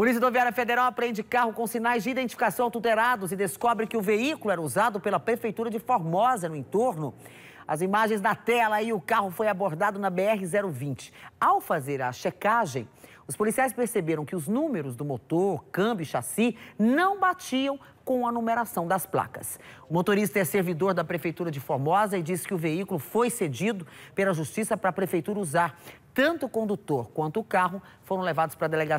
Polícia Rodoviária Federal apreende carro com sinais de identificação alterados e descobre que o veículo era usado pela Prefeitura de Formosa, no entorno. As imagens na tela e o carro foi abordado na BR-020. Ao fazer a checagem, os policiais perceberam que os números do motor, câmbio e chassi não batiam com a numeração das placas. O motorista é servidor da Prefeitura de Formosa e disse que o veículo foi cedido pela Justiça para a Prefeitura usar. Tanto o condutor quanto o carro foram levados para a delegacia.